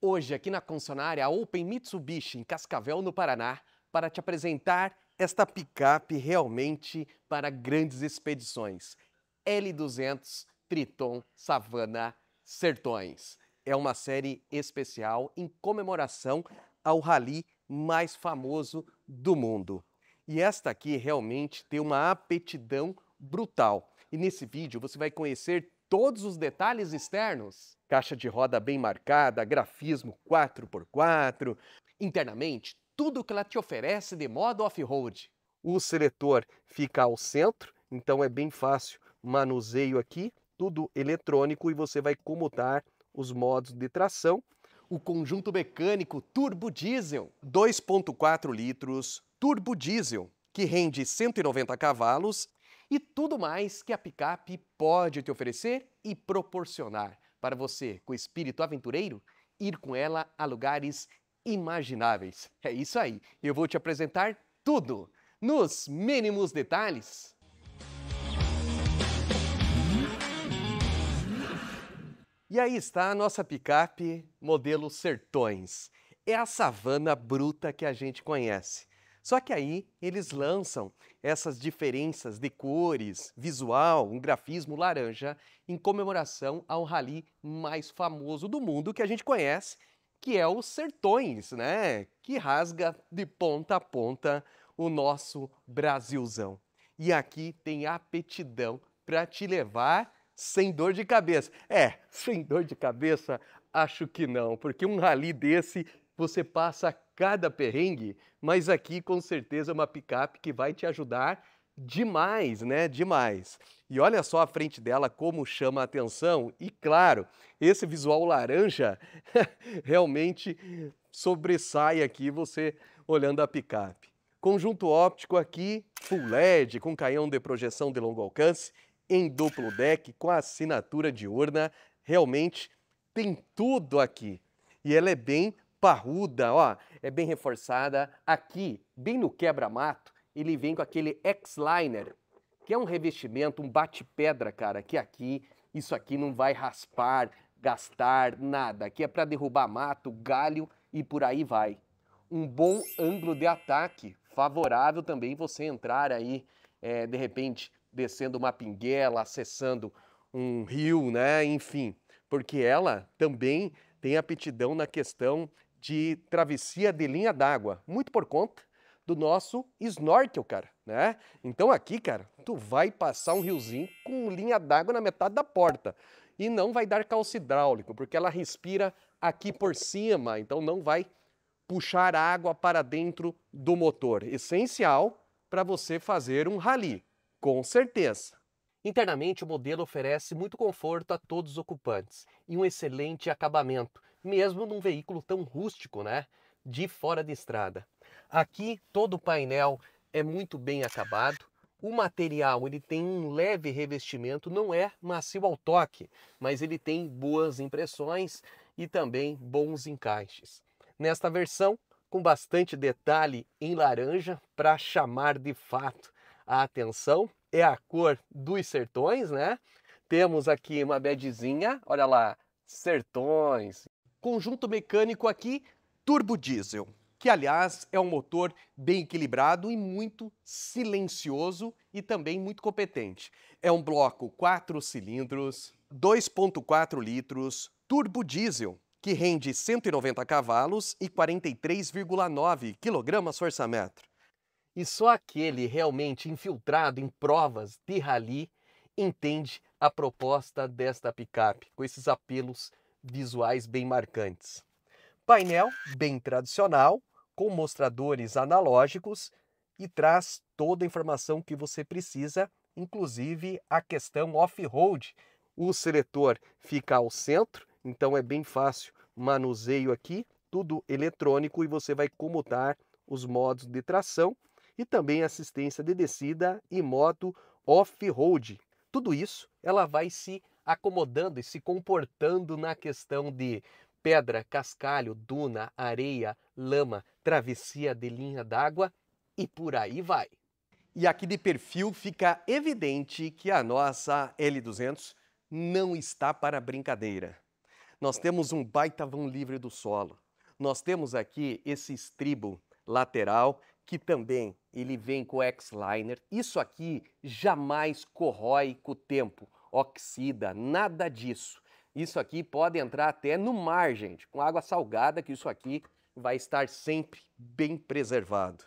Hoje, aqui na concessionária Open Mitsubishi, em Cascavel, no Paraná, para te apresentar esta picape realmente para grandes expedições. L200 Triton Savana Sertões. É uma série especial em comemoração ao rally mais famoso do mundo. E esta aqui realmente tem uma apetidão brutal. E nesse vídeo você vai conhecer todos os detalhes externos, caixa de roda bem marcada, grafismo 4x4, internamente, tudo que ela te oferece de modo off-road. O seletor fica ao centro, então é bem fácil manuseio aqui, tudo eletrônico e você vai comutar os modos de tração. O conjunto mecânico turbo diesel, 2.4 litros turbo diesel, que rende 190 cavalos e tudo mais que a picape pode te oferecer e proporcionar para você, com espírito aventureiro, ir com ela a lugares imagináveis. É isso aí, eu vou te apresentar tudo nos mínimos detalhes. E aí está a nossa picape modelo Sertões. É a savana bruta que a gente conhece. Só que aí eles lançam essas diferenças de cores, visual, um grafismo laranja, em comemoração ao rally mais famoso do mundo que a gente conhece, que é o Sertões, né? Que rasga de ponta a ponta o nosso Brasilzão. E aqui tem apetidão para te levar sem dor de cabeça. É, sem dor de cabeça, acho que não, porque um rally desse você passa cada perrengue, mas aqui com certeza é uma picape que vai te ajudar demais, né? Demais. E olha só a frente dela como chama a atenção. E claro, esse visual laranja realmente sobressai aqui você olhando a picape. Conjunto óptico aqui, full LED, com canhão de projeção de longo alcance, em duplo deck, com assinatura diurna. Realmente tem tudo aqui. E ela é bem parruda, ó, é bem reforçada. Aqui, bem no quebra-mato, ele vem com aquele X-Liner, que é um revestimento, um bate-pedra, cara, que aqui, isso aqui não vai raspar, gastar, nada. Aqui é para derrubar mato, galho e por aí vai. Um bom ângulo de ataque, favorável também você entrar aí, é, de repente, descendo uma pinguela, acessando um rio, né? Enfim, porque ela também tem aptidão na questão de travessia de linha d'água, muito por conta do nosso snorkel, cara, né? Então aqui, cara, tu vai passar um riozinho com linha d'água na metade da porta e não vai dar calço hidráulico, porque ela respira aqui por cima, então não vai puxar água para dentro do motor. Essencial para você fazer um rally, com certeza. Internamente, o modelo oferece muito conforto a todos os ocupantes e um excelente acabamento, mesmo num veículo tão rústico, né? De fora de estrada. Aqui todo o painel é muito bem acabado. O material ele tem um leve revestimento, não é macio ao toque, mas ele tem boas impressões e também bons encaixes. Nesta versão, com bastante detalhe em laranja para chamar de fato a atenção, é a cor dos sertões, né? Temos aqui uma bedzinha, olha lá, sertões, conjunto mecânico aqui turbo diesel, que aliás é um motor bem equilibrado e muito silencioso e também muito competente. É um bloco 4 cilindros, 2.4 litros, turbo diesel, que rende 190 cavalos e 43,9 kgfm. E só aquele realmente infiltrado em provas de rally entende a proposta desta picape, com esses apelos visuais bem marcantes. Painel bem tradicional, com mostradores analógicos e traz toda a informação que você precisa, inclusive a questão off-road. O seletor fica ao centro, então é bem fácil manuseio aqui, tudo eletrônico e você vai comutar os modos de tração e também assistência de descida e moto off-road. Tudo isso ela vai se acomodando e se comportando na questão de pedra, cascalho, duna, areia, lama, travessia de linha d'água e por aí vai. E aqui de perfil fica evidente que a nossa L200 não está para brincadeira. Nós temos um baita vão livre do solo. Nós temos aqui esse estribo lateral que também ele vem com X-Liner. Isso aqui jamais corrói com o tempo oxida, nada disso. Isso aqui pode entrar até no mar, gente, com água salgada, que isso aqui vai estar sempre bem preservado.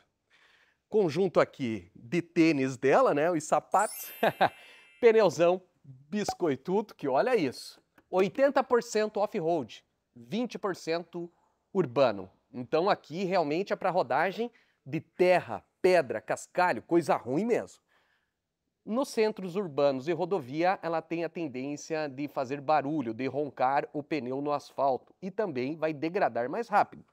Conjunto aqui de tênis dela, né, os sapatos, pneuzão biscoitudo, que olha isso. 80% off-road, 20% urbano. Então aqui realmente é para rodagem de terra, pedra, cascalho, coisa ruim mesmo. Nos centros urbanos e rodovia, ela tem a tendência de fazer barulho, de roncar o pneu no asfalto e também vai degradar mais rápido.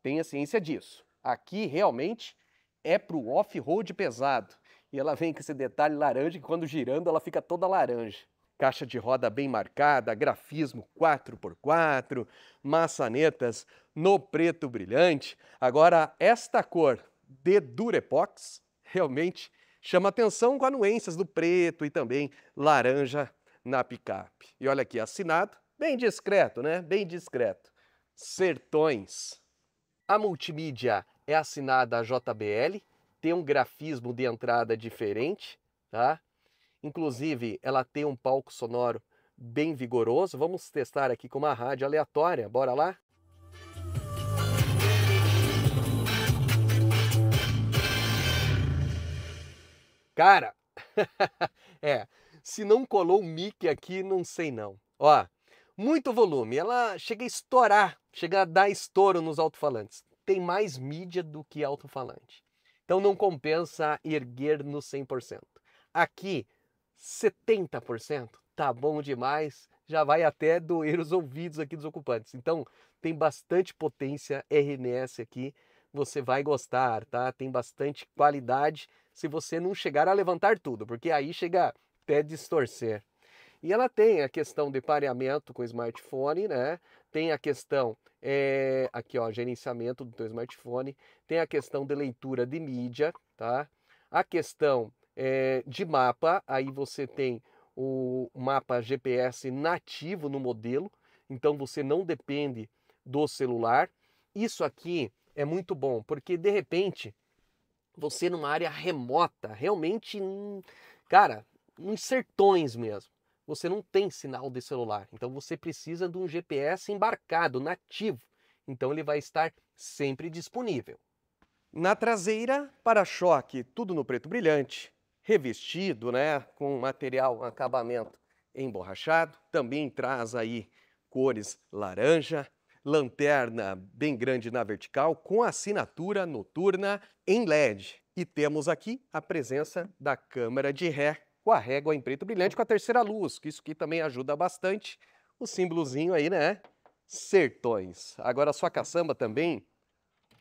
Tenha ciência disso. Aqui realmente é para o off-road pesado. E ela vem com esse detalhe laranja que quando girando ela fica toda laranja. Caixa de roda bem marcada, grafismo 4x4, maçanetas no preto brilhante. Agora, esta cor de Durepox realmente Chama atenção com anuências do preto e também laranja na picape. E olha aqui, assinado, bem discreto, né? Bem discreto. Sertões. A multimídia é assinada a JBL, tem um grafismo de entrada diferente, tá? Inclusive, ela tem um palco sonoro bem vigoroso. Vamos testar aqui com uma rádio aleatória, bora lá? Cara, é, se não colou o mic aqui, não sei não. Ó, muito volume, ela chega a estourar, chega a dar estouro nos alto-falantes. Tem mais mídia do que alto-falante. Então não compensa erguer no 100%. Aqui, 70% tá bom demais, já vai até doer os ouvidos aqui dos ocupantes. Então, tem bastante potência RMS aqui, você vai gostar, tá? Tem bastante qualidade se você não chegar a levantar tudo, porque aí chega até distorcer. E ela tem a questão de pareamento com o smartphone, né? Tem a questão é, aqui, ó, gerenciamento do teu smartphone, tem a questão de leitura de mídia, tá? A questão é, de mapa, aí você tem o mapa GPS nativo no modelo, então você não depende do celular. Isso aqui é muito bom, porque de repente você numa área remota, realmente, cara, uns sertões mesmo. Você não tem sinal de celular, então você precisa de um GPS embarcado, nativo. Então ele vai estar sempre disponível. Na traseira, para-choque, tudo no preto brilhante, revestido, né, com material, acabamento emborrachado. Também traz aí cores laranja, lanterna bem grande na vertical com assinatura noturna em LED. E temos aqui a presença da câmera de ré com a régua em preto brilhante com a terceira luz, que isso aqui também ajuda bastante. O símbolozinho aí, né? Sertões. Agora a sua caçamba também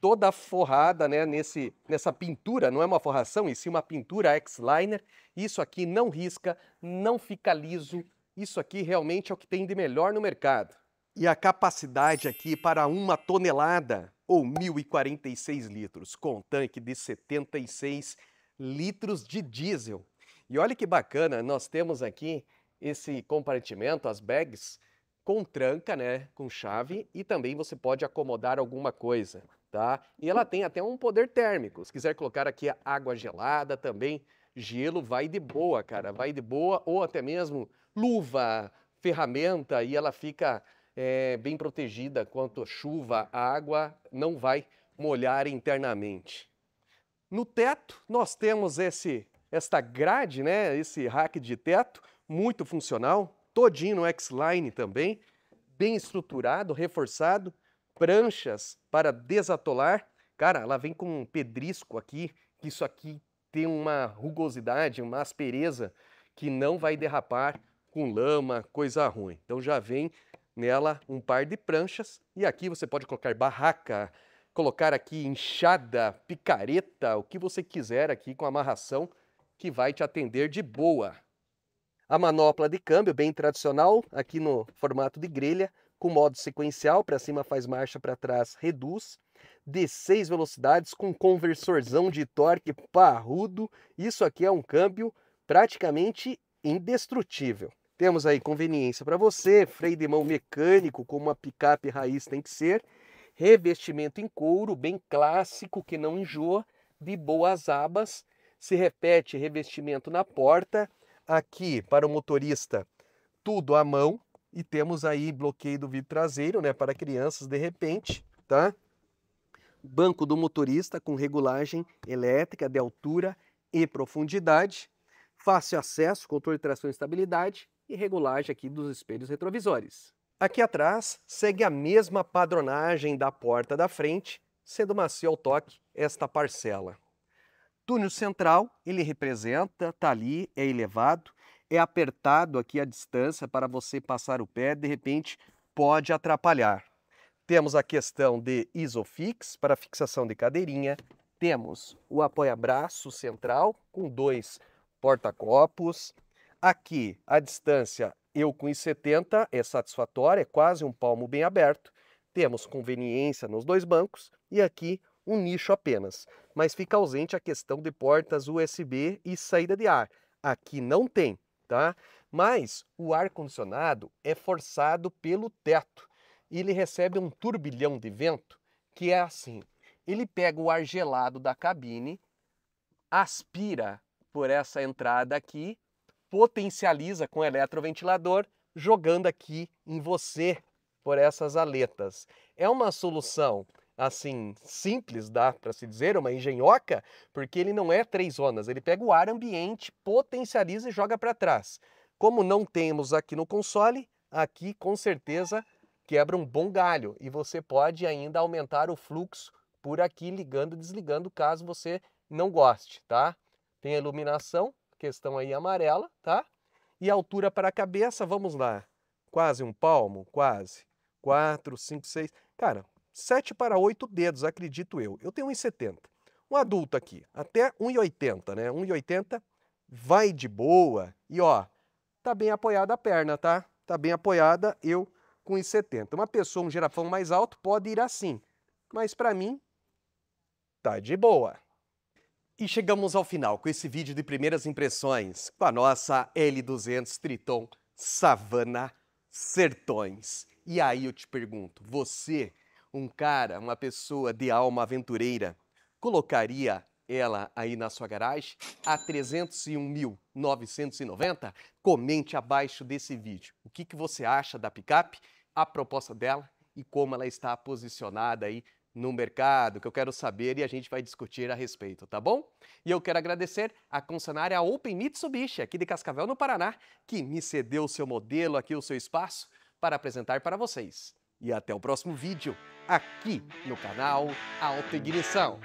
toda forrada né, nesse, nessa pintura, não é uma forração, e sim uma pintura X-Liner. Isso aqui não risca, não fica liso. Isso aqui realmente é o que tem de melhor no mercado e a capacidade aqui para uma tonelada ou 1.046 litros, com um tanque de 76 litros de diesel. E olha que bacana, nós temos aqui esse compartimento, as bags, com tranca, né, com chave, e também você pode acomodar alguma coisa, tá? E ela tem até um poder térmico, se quiser colocar aqui água gelada também, gelo vai de boa, cara, vai de boa, ou até mesmo luva, ferramenta, e ela fica é, bem protegida quanto chuva, água, não vai molhar internamente. No teto, nós temos esse, esta grade, né, esse rack de teto, muito funcional, todinho no X-Line também, bem estruturado, reforçado, pranchas para desatolar. Cara, ela vem com um pedrisco aqui, que isso aqui tem uma rugosidade, uma aspereza que não vai derrapar com lama, coisa ruim. Então já vem Nela, um par de pranchas e aqui você pode colocar barraca, colocar aqui enxada, picareta, o que você quiser aqui com amarração que vai te atender de boa. A manopla de câmbio, bem tradicional, aqui no formato de grelha, com modo sequencial, para cima faz marcha, para trás reduz. De 6 velocidades com conversorzão de torque parrudo. Isso aqui é um câmbio praticamente indestrutível. Temos aí conveniência para você, freio de mão mecânico, como uma picape raiz tem que ser, revestimento em couro, bem clássico, que não enjoa, de boas abas, se repete revestimento na porta, aqui para o motorista tudo à mão, e temos aí bloqueio do vidro traseiro, né, para crianças de repente, tá? Banco do motorista com regulagem elétrica de altura e profundidade, fácil acesso, controle de tração e estabilidade, e regulagem aqui dos espelhos retrovisores. Aqui atrás segue a mesma padronagem da porta da frente, sendo macio ao toque esta parcela. Túnel central, ele representa, está ali, é elevado, é apertado aqui a distância para você passar o pé, de repente pode atrapalhar. Temos a questão de isofix para fixação de cadeirinha, temos o apoia-braço central com dois porta-copos, Aqui, a distância eu com I70 é satisfatória, é quase um palmo bem aberto. Temos conveniência nos dois bancos e aqui um nicho apenas, mas fica ausente a questão de portas USB e saída de ar. Aqui não tem, tá? Mas o ar-condicionado é forçado pelo teto. Ele recebe um turbilhão de vento que é assim: ele pega o ar gelado da cabine, aspira por essa entrada aqui potencializa com eletroventilador, jogando aqui em você por essas aletas. É uma solução assim simples, dá para se dizer, uma engenhoca, porque ele não é três zonas, ele pega o ar ambiente, potencializa e joga para trás. Como não temos aqui no console, aqui com certeza quebra um bom galho e você pode ainda aumentar o fluxo por aqui ligando e desligando caso você não goste, tá? Tem a iluminação, questão aí amarela, tá? E altura para a cabeça, vamos lá, quase um palmo, quase, quatro cinco seis cara, sete para oito dedos, acredito eu. Eu tenho 1,70. Um adulto aqui, até 1,80, né? 1,80 vai de boa e ó, tá bem apoiada a perna, tá? Tá bem apoiada, eu com 1,70. Uma pessoa, um girafão mais alto pode ir assim, mas para mim tá de boa. E chegamos ao final com esse vídeo de primeiras impressões com a nossa L200 Triton Savana Sertões. E aí eu te pergunto, você, um cara, uma pessoa de alma aventureira, colocaria ela aí na sua garagem a 301.990? Comente abaixo desse vídeo. O que, que você acha da picape, a proposta dela e como ela está posicionada aí no mercado, que eu quero saber e a gente vai discutir a respeito, tá bom? E eu quero agradecer a concessionária Open Mitsubishi, aqui de Cascavel, no Paraná, que me cedeu o seu modelo aqui, o seu espaço, para apresentar para vocês. E até o próximo vídeo, aqui no canal Auto Ignição.